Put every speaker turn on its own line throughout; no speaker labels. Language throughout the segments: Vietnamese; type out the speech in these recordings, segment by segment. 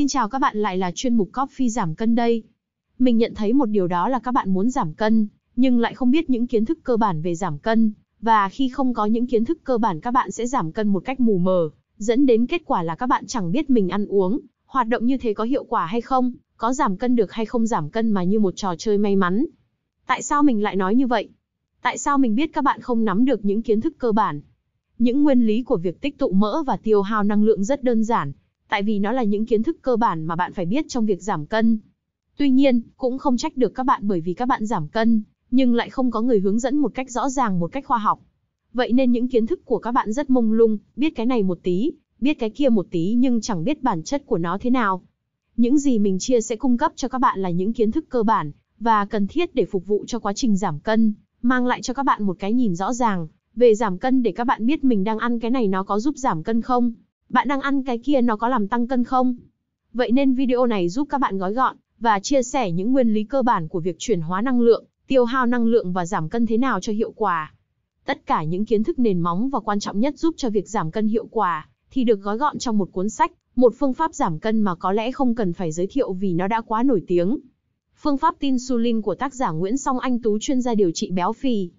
Xin chào các bạn lại là chuyên mục Coffee giảm cân đây. Mình nhận thấy một điều đó là các bạn muốn giảm cân, nhưng lại không biết những kiến thức cơ bản về giảm cân, và khi không có những kiến thức cơ bản các bạn sẽ giảm cân một cách mù mờ, dẫn đến kết quả là các bạn chẳng biết mình ăn uống, hoạt động như thế có hiệu quả hay không, có giảm cân được hay không giảm cân mà như một trò chơi may mắn. Tại sao mình lại nói như vậy? Tại sao mình biết các bạn không nắm được những kiến thức cơ bản? Những nguyên lý của việc tích tụ mỡ và tiêu hao năng lượng rất đơn giản, tại vì nó là những kiến thức cơ bản mà bạn phải biết trong việc giảm cân. Tuy nhiên, cũng không trách được các bạn bởi vì các bạn giảm cân, nhưng lại không có người hướng dẫn một cách rõ ràng một cách khoa học. Vậy nên những kiến thức của các bạn rất mông lung, biết cái này một tí, biết cái kia một tí nhưng chẳng biết bản chất của nó thế nào. Những gì mình chia sẽ cung cấp cho các bạn là những kiến thức cơ bản và cần thiết để phục vụ cho quá trình giảm cân, mang lại cho các bạn một cái nhìn rõ ràng về giảm cân để các bạn biết mình đang ăn cái này nó có giúp giảm cân không. Bạn đang ăn cái kia nó có làm tăng cân không? Vậy nên video này giúp các bạn gói gọn và chia sẻ những nguyên lý cơ bản của việc chuyển hóa năng lượng, tiêu hao năng lượng và giảm cân thế nào cho hiệu quả. Tất cả những kiến thức nền móng và quan trọng nhất giúp cho việc giảm cân hiệu quả thì được gói gọn trong một cuốn sách, một phương pháp giảm cân mà có lẽ không cần phải giới thiệu vì nó đã quá nổi tiếng. Phương pháp insulin của tác giả Nguyễn Song Anh Tú chuyên gia điều trị béo phì.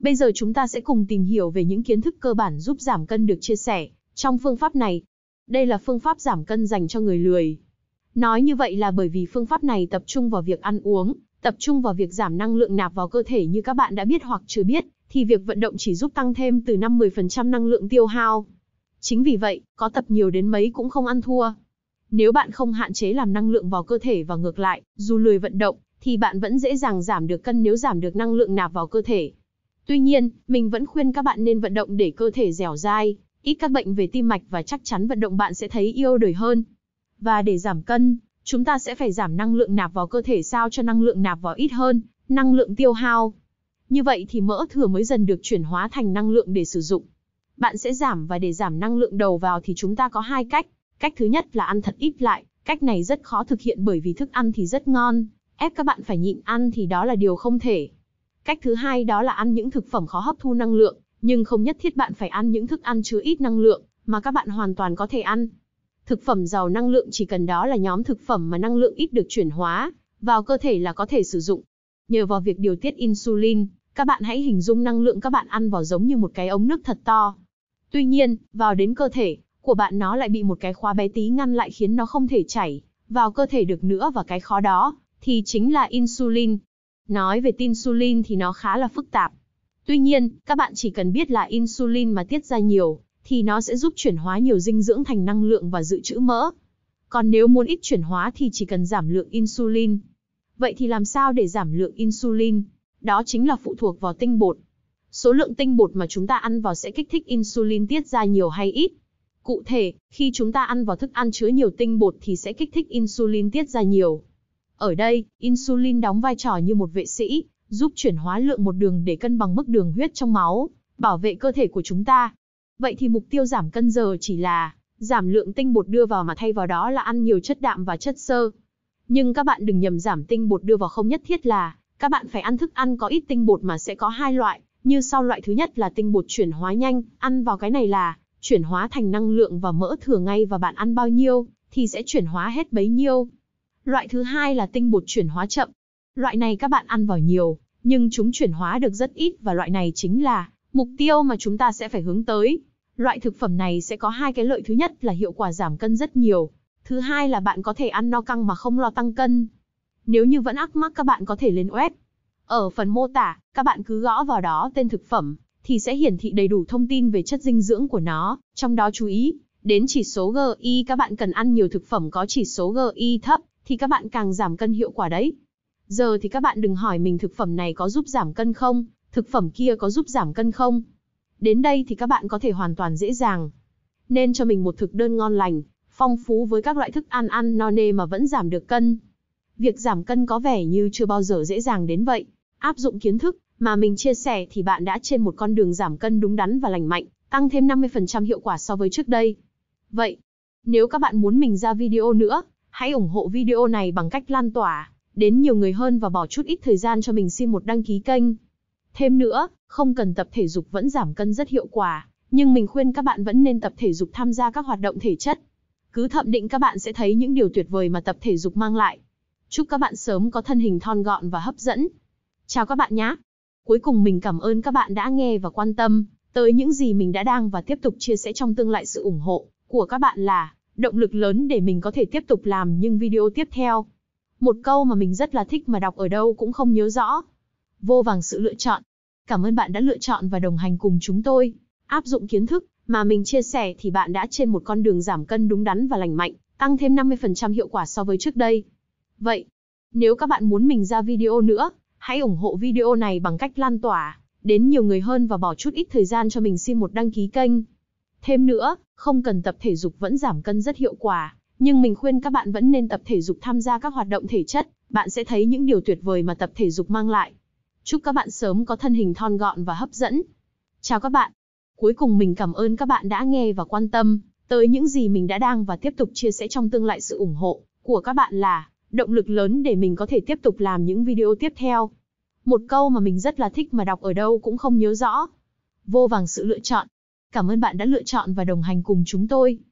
Bây giờ chúng ta sẽ cùng tìm hiểu về những kiến thức cơ bản giúp giảm cân được chia sẻ trong phương pháp này, đây là phương pháp giảm cân dành cho người lười. Nói như vậy là bởi vì phương pháp này tập trung vào việc ăn uống, tập trung vào việc giảm năng lượng nạp vào cơ thể như các bạn đã biết hoặc chưa biết, thì việc vận động chỉ giúp tăng thêm từ 5-10% năng lượng tiêu hao. Chính vì vậy, có tập nhiều đến mấy cũng không ăn thua. Nếu bạn không hạn chế làm năng lượng vào cơ thể và ngược lại, dù lười vận động, thì bạn vẫn dễ dàng giảm được cân nếu giảm được năng lượng nạp vào cơ thể. Tuy nhiên, mình vẫn khuyên các bạn nên vận động để cơ thể dẻo dai ít các bệnh về tim mạch và chắc chắn vận động bạn sẽ thấy yêu đời hơn. Và để giảm cân, chúng ta sẽ phải giảm năng lượng nạp vào cơ thể sao cho năng lượng nạp vào ít hơn, năng lượng tiêu hao. Như vậy thì mỡ thừa mới dần được chuyển hóa thành năng lượng để sử dụng. Bạn sẽ giảm và để giảm năng lượng đầu vào thì chúng ta có hai cách. Cách thứ nhất là ăn thật ít lại, cách này rất khó thực hiện bởi vì thức ăn thì rất ngon, ép các bạn phải nhịn ăn thì đó là điều không thể. Cách thứ hai đó là ăn những thực phẩm khó hấp thu năng lượng, nhưng không nhất thiết bạn phải ăn những thức ăn chứa ít năng lượng, mà các bạn hoàn toàn có thể ăn. Thực phẩm giàu năng lượng chỉ cần đó là nhóm thực phẩm mà năng lượng ít được chuyển hóa vào cơ thể là có thể sử dụng. Nhờ vào việc điều tiết insulin, các bạn hãy hình dung năng lượng các bạn ăn vào giống như một cái ống nước thật to. Tuy nhiên, vào đến cơ thể của bạn nó lại bị một cái khóa bé tí ngăn lại khiến nó không thể chảy vào cơ thể được nữa và cái khó đó thì chính là insulin. Nói về insulin thì nó khá là phức tạp, Tuy nhiên, các bạn chỉ cần biết là insulin mà tiết ra nhiều, thì nó sẽ giúp chuyển hóa nhiều dinh dưỡng thành năng lượng và dự trữ mỡ. Còn nếu muốn ít chuyển hóa thì chỉ cần giảm lượng insulin. Vậy thì làm sao để giảm lượng insulin? Đó chính là phụ thuộc vào tinh bột. Số lượng tinh bột mà chúng ta ăn vào sẽ kích thích insulin tiết ra nhiều hay ít. Cụ thể, khi chúng ta ăn vào thức ăn chứa nhiều tinh bột thì sẽ kích thích insulin tiết ra nhiều. Ở đây, insulin đóng vai trò như một vệ sĩ, giúp chuyển hóa lượng một đường để cân bằng mức đường huyết trong máu, bảo vệ cơ thể của chúng ta. Vậy thì mục tiêu giảm cân giờ chỉ là giảm lượng tinh bột đưa vào mà thay vào đó là ăn nhiều chất đạm và chất xơ. Nhưng các bạn đừng nhầm giảm tinh bột đưa vào không nhất thiết là các bạn phải ăn thức ăn có ít tinh bột mà sẽ có hai loại, như sau loại thứ nhất là tinh bột chuyển hóa nhanh, ăn vào cái này là chuyển hóa thành năng lượng và mỡ thừa ngay và bạn ăn bao nhiêu thì sẽ chuyển hóa hết bấy nhiêu. Loại thứ hai là tinh bột chuyển hóa chậm. Loại này các bạn ăn vào nhiều nhưng chúng chuyển hóa được rất ít và loại này chính là mục tiêu mà chúng ta sẽ phải hướng tới. Loại thực phẩm này sẽ có hai cái lợi thứ nhất là hiệu quả giảm cân rất nhiều, thứ hai là bạn có thể ăn no căng mà không lo tăng cân. Nếu như vẫn ắc mắc các bạn có thể lên web. Ở phần mô tả, các bạn cứ gõ vào đó tên thực phẩm thì sẽ hiển thị đầy đủ thông tin về chất dinh dưỡng của nó, trong đó chú ý đến chỉ số GI các bạn cần ăn nhiều thực phẩm có chỉ số GI thấp thì các bạn càng giảm cân hiệu quả đấy. Giờ thì các bạn đừng hỏi mình thực phẩm này có giúp giảm cân không, thực phẩm kia có giúp giảm cân không. Đến đây thì các bạn có thể hoàn toàn dễ dàng. Nên cho mình một thực đơn ngon lành, phong phú với các loại thức ăn ăn no nê mà vẫn giảm được cân. Việc giảm cân có vẻ như chưa bao giờ dễ dàng đến vậy. Áp dụng kiến thức mà mình chia sẻ thì bạn đã trên một con đường giảm cân đúng đắn và lành mạnh, tăng thêm 50% hiệu quả so với trước đây. Vậy, nếu các bạn muốn mình ra video nữa, hãy ủng hộ video này bằng cách lan tỏa đến nhiều người hơn và bỏ chút ít thời gian cho mình xin một đăng ký kênh. Thêm nữa, không cần tập thể dục vẫn giảm cân rất hiệu quả, nhưng mình khuyên các bạn vẫn nên tập thể dục tham gia các hoạt động thể chất. Cứ thẩm định các bạn sẽ thấy những điều tuyệt vời mà tập thể dục mang lại. Chúc các bạn sớm có thân hình thon gọn và hấp dẫn. Chào các bạn nhé. Cuối cùng mình cảm ơn các bạn đã nghe và quan tâm tới những gì mình đã đang và tiếp tục chia sẻ trong tương lai sự ủng hộ của các bạn là động lực lớn để mình có thể tiếp tục làm những video tiếp theo. Một câu mà mình rất là thích mà đọc ở đâu cũng không nhớ rõ. Vô vàng sự lựa chọn. Cảm ơn bạn đã lựa chọn và đồng hành cùng chúng tôi. Áp dụng kiến thức mà mình chia sẻ thì bạn đã trên một con đường giảm cân đúng đắn và lành mạnh, tăng thêm 50% hiệu quả so với trước đây. Vậy, nếu các bạn muốn mình ra video nữa, hãy ủng hộ video này bằng cách lan tỏa đến nhiều người hơn và bỏ chút ít thời gian cho mình xin một đăng ký kênh. Thêm nữa, không cần tập thể dục vẫn giảm cân rất hiệu quả nhưng mình khuyên các bạn vẫn nên tập thể dục tham gia các hoạt động thể chất, bạn sẽ thấy những điều tuyệt vời mà tập thể dục mang lại. Chúc các bạn sớm có thân hình thon gọn và hấp dẫn. Chào các bạn. Cuối cùng mình cảm ơn các bạn đã nghe và quan tâm tới những gì mình đã đang và tiếp tục chia sẻ trong tương lai sự ủng hộ của các bạn là động lực lớn để mình có thể tiếp tục làm những video tiếp theo. Một câu mà mình rất là thích mà đọc ở đâu cũng không nhớ rõ. Vô vàng sự lựa chọn. Cảm ơn bạn đã lựa chọn và đồng hành cùng chúng tôi.